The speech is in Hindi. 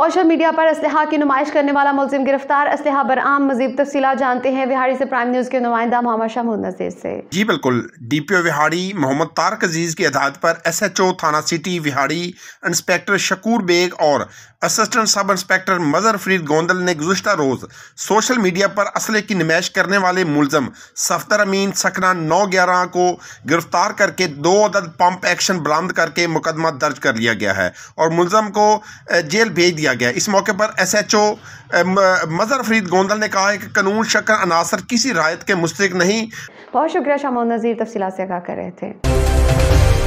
सोशल मीडिया पर इसलहा की नुमाइश करने वाला मुलिम गिरफ्तार इसलहा बरआम मजीद तफसी जानते हैं बिहारी से प्राइम न्यूज़ के नुमाइंदा मोहम्मद शाह नजीर से जी बिल्कुल D P O Bihari Mohammad Tarak Aziz की अदायत पर एस एच ओ थाना सिटी बिहारी इंस्पेक्टर शकूर बेग और assistant sub inspector Mazhar Farid Gondal ने गुजशत रोज़ सोशल मीडिया पर असले की नुमाइश करने वाले मुलजम सफ्तर अमीन सकना नौ ग्यारह को गिरफ्तार करके दो अदद पंप एक्शन बरामद करके मुकदमा दर्ज कर लिया गया है और मुलजम को जेल भेज दिया किया गया इस मौके पर S H O Mazhar Farid Gondal ने कहा है कि कानून शक्कर अनासर किसी रायत के मुस्तक नहीं बहुत शुक्रिया शामो नज़ीर तफसी से आगा कर रहे थे